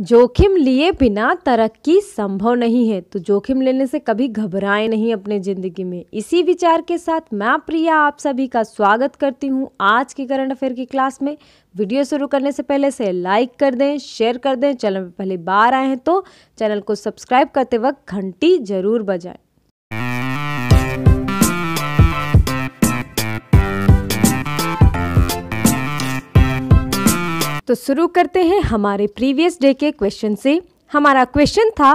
जोखिम लिए बिना तरक्की संभव नहीं है तो जोखिम लेने से कभी घबराएं नहीं अपने ज़िंदगी में इसी विचार के साथ मैं प्रिया आप सभी का स्वागत करती हूँ आज के करंट अफेयर की क्लास में वीडियो शुरू करने से पहले से लाइक कर दें शेयर कर दें चैनल पर पहली बार आए हैं तो चैनल को सब्सक्राइब करते वक्त घंटी जरूर बजाएं तो शुरू करते हैं हमारे प्रीवियस डे के क्वेश्चन से हमारा क्वेश्चन था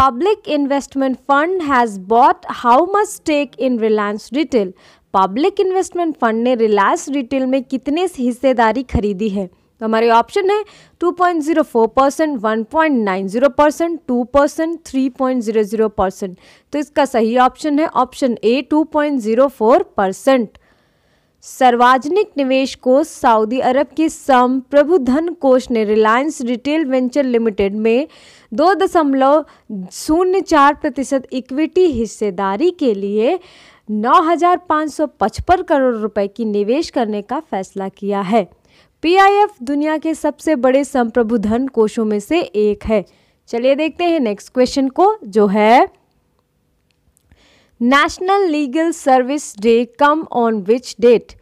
Public Investment Fund has bought how much stake in Reliance Retail Public Investment Fund ने रिलायंस रिटेल में कितने हिस्सेदारी खरीदी है तो हमारे ऑप्शन है 2.04 percent one percent two percent three तो इसका सही ऑप्शन है ऑप्शन ए 2.04 परसेंट सार्वजनिक निवेश कोष सऊदी अरब के सम धन कोष ने रिलायंस रिटेल वेंचर लिमिटेड में दो दशमलव शून्य चार प्रतिशत इक्विटी हिस्सेदारी के लिए 9,555 करोड़ रुपए की निवेश करने का फैसला किया है पीआईएफ दुनिया के सबसे बड़े धन कोषों में से एक है चलिए देखते हैं नेक्स्ट क्वेश्चन को जो है National Legal Service Day come on which date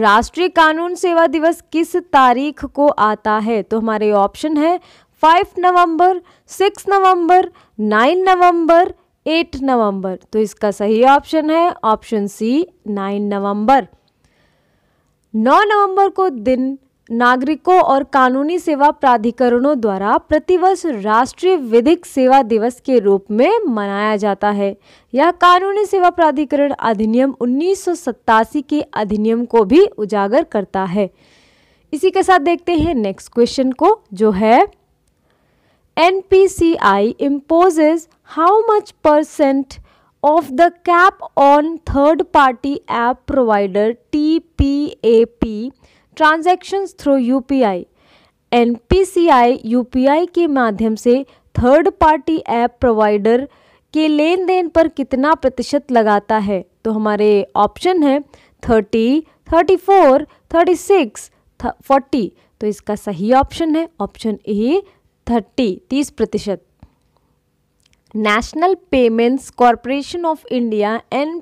राष्ट्रीय कानून सेवा दिवस किस तारीख को आता है तो हमारे ऑप्शन है 5 नवंबर 6 नवंबर 9 नवंबर 8 नवंबर तो इसका सही ऑप्शन है ऑप्शन सी 9 नवंबर 9 नवंबर को दिन नागरिकों और कानूनी सेवा प्राधिकरणों द्वारा प्रतिवर्ष राष्ट्रीय विधिक सेवा दिवस के रूप में मनाया जाता है यह कानूनी सेवा प्राधिकरण अधिनियम उन्नीस के अधिनियम को भी उजागर करता है इसी के साथ देखते हैं नेक्स्ट क्वेश्चन को जो है N P C I imposes how much percent of the cap on third party app provider T P A P transactions through UPI NPCI UPI के माध्यम से थर्ड पार्टी ऐप प्रोवाइडर के लेन then पर कितना प्रतिशत लगाता है तो हमारे ऑप्शन है thirty thirty four thirty six forty तो इसका सही ऑप्शन है ऑप्शन ए थर्टी तीस प्रतिशत National Payments Corporation of India N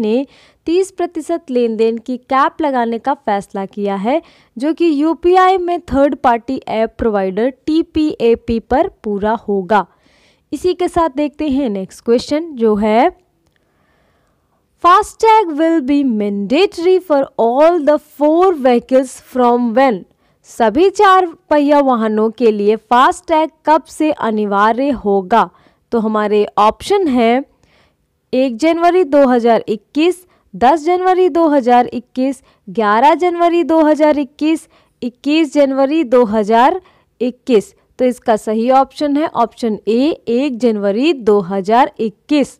ने 30 प्रतिशत लेन देन की कैप लगाने का फैसला किया है जो कि यू में third party app provider T पर पूरा होगा इसी के साथ देखते हैं नेक्स्ट क्वेश्चन जो है FASTag will be mandatory for all the four vehicles from when सभी चार पहिया वाहनों के लिए फास्टैग कब से अनिवार्य होगा तो हमारे ऑप्शन हैं एक जनवरी 2021, 10 जनवरी 2021, 11 जनवरी 2021, 21 जनवरी 2021 तो इसका सही ऑप्शन है ऑप्शन ए एक जनवरी 2021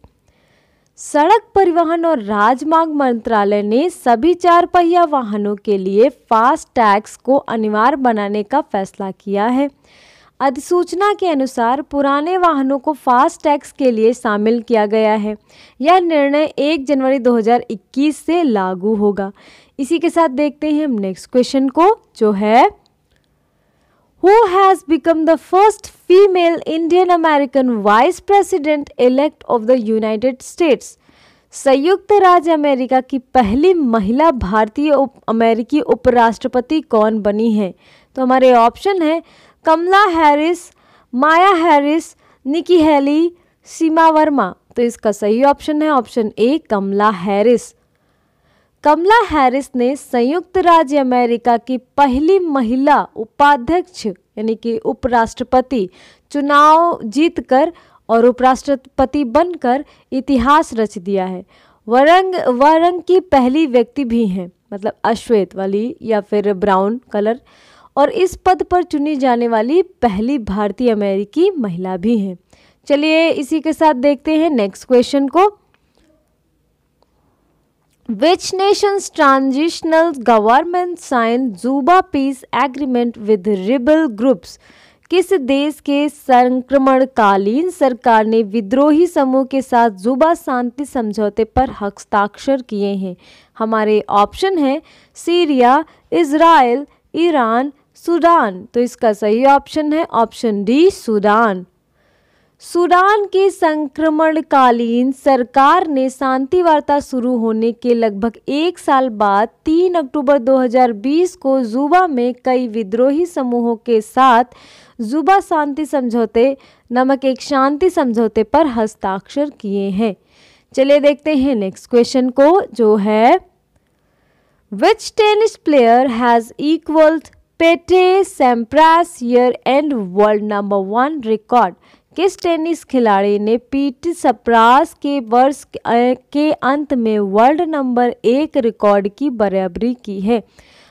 सड़क परिवहन और राजमार्ग मंत्रालय ने सभी चार पहिया वाहनों के लिए फास्ट टैक्स को अनिवार्य बनाने का फैसला किया है अधिसूचना के अनुसार पुराने वाहनों को फास्ट टैक्स के लिए शामिल किया गया है यह निर्णय 1 जनवरी 2021 से लागू होगा इसी के साथ देखते हैं हम नेक्स्ट क्वेश्चन को जो है who has become the first female Indian American Vice President elect of the United States. संयुक्त राज्य अमेरिका की पहली महिला भारतीय उप, अमेरिकी उपराष्ट्रपति कौन बनी है तो हमारे ऑप्शन है Kamala Harris Maya Harris Nikki Haley Seema Verma तो इसका सही ऑप्शन है option A Kamala Harris Kamala Harris ने संयुक्त राज्य अमेरिका की पहली महिला उपाध्यक्ष यानी कि उपराष्ट्रपति चुनाव जीतकर और उपराष्ट्रपति बनकर इतिहास रच दिया है वरंग वरंग की पहली व्यक्ति भी हैं मतलब अश्वेत वाली या फिर ब्राउन कलर और इस पद पर चुनी जाने वाली पहली भारतीय अमेरिकी महिला भी हैं चलिए इसी के साथ देखते हैं नेक्स्ट क्वेश्चन को Which nation's transitional government signed Zuba peace agreement with rebel groups? किस देश के संक्रमणकालीन सरकार ने विद्रोही समूह के साथ जुबा शांति समझौते पर हस्ताक्षर किए हैं हमारे ऑप्शन हैं सीरिया इसराइल ईरान सूडान तो इसका सही ऑप्शन है ऑप्शन डी सूडान सूडान के संक्रमणकालीन सरकार ने शांति वार्ता शुरू होने के लगभग एक साल बाद 3 अक्टूबर 2020 को जुबा में कई विद्रोही समूहों के साथ जुबा शांति समझौते नमक एक शांति समझौते पर हस्ताक्षर किए हैं चलिए देखते हैं नेक्स्ट क्वेश्चन को जो है which tennis player has equalled Pete Sampras year end world number one record किस टेनिस खिलाड़ी ने पीट सप्रास के वर्ष के अंत में वर्ल्ड नंबर एक रिकॉर्ड की बराबरी की है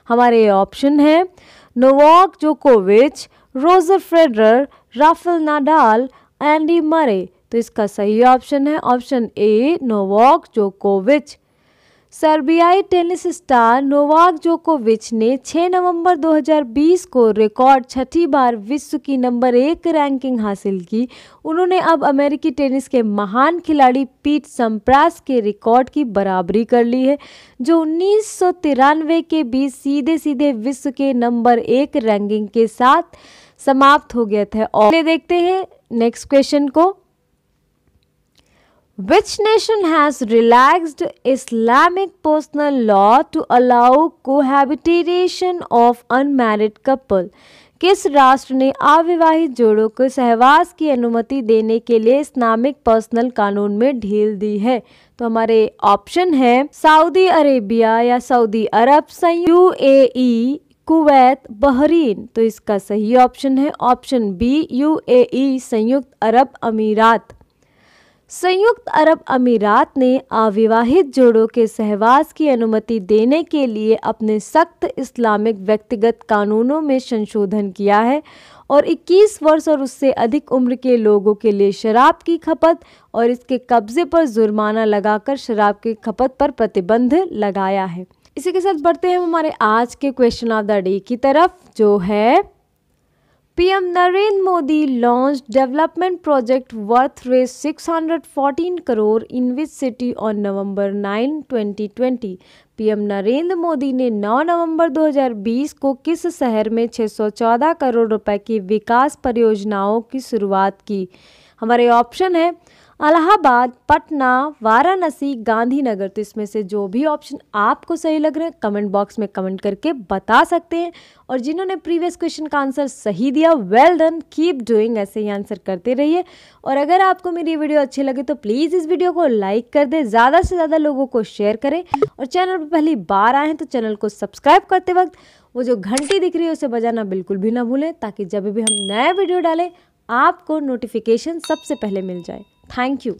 हमारे ऑप्शन है नोवाक जोकोविच Roger Federer Rafael Nadal Andy Murray तो इसका सही ऑप्शन है ऑप्शन ए नोवाक जोकोविच सर्बियाई टेनिस स्टार नोवाक जोकोविच ने 6 नवंबर 2020 को रिकॉर्ड छठी बार विश्व की नंबर एक रैंकिंग हासिल की उन्होंने अब अमेरिकी टेनिस के महान खिलाड़ी पीट सम्प्रास के रिकॉर्ड की बराबरी कर ली है जो उन्नीस के बीच सीधे सीधे विश्व के नंबर एक रैंकिंग के साथ समाप्त हो गया था और देखते हैं नेक्स्ट क्वेश्चन को Which nation has relaxed Islamic personal law to allow cohabitation of unmarried couple? किस राष्ट्र ने अविवाहित जोड़ों को सहवास की अनुमति देने के लिए इस्लामिक पर्सनल कानून में ढील दी है तो हमारे ऑप्शन है सऊदी अरेबिया या सऊदी अरब यू ए कुवैत बहरीन तो इसका सही ऑप्शन है ऑप्शन बी ए संयुक्त अरब अमीरात संयुक्त अरब अमीरात ने अविवाहित जोड़ों के सहवास की अनुमति देने के लिए अपने सख्त इस्लामिक व्यक्तिगत कानूनों में संशोधन किया है और 21 वर्ष और उससे अधिक उम्र के लोगों के लिए शराब की खपत और इसके कब्जे पर जुर्माना लगाकर शराब की खपत पर प्रतिबंध लगाया है इसी के साथ बढ़ते हैं हमारे आज के क्वेश्चन ऑफ द डे की तरफ जो है PM Narendra Modi launch development project worth रे fourteen crore in which city on November twenty 2020 PM Narendra Modi ने 9 नवंबर 2020 को किस शहर में 614 करोड़ रुपए की विकास परियोजनाओं की शुरुआत की हमारे ऑप्शन है अलाहाबाद पटना वाराणसी गांधीनगर तो इसमें से जो भी ऑप्शन आपको सही लग रहे हैं कमेंट बॉक्स में कमेंट करके बता सकते हैं और जिन्होंने प्रीवियस क्वेश्चन का आंसर सही दिया वेल डन कीप डूइंग ऐसे ही आंसर करते रहिए और अगर आपको मेरी वीडियो अच्छी लगे तो प्लीज़ इस वीडियो को लाइक कर दें ज़्यादा से ज़्यादा लोगों को शेयर करें और चैनल पर पहली बार आए हैं तो चैनल को सब्सक्राइब करते वक्त वो जो घंटी दिख रही है उसे बजाना बिल्कुल भी ना भूलें ताकि जब भी हम नया वीडियो डालें आपको नोटिफिकेशन सबसे पहले मिल जाए Thank you.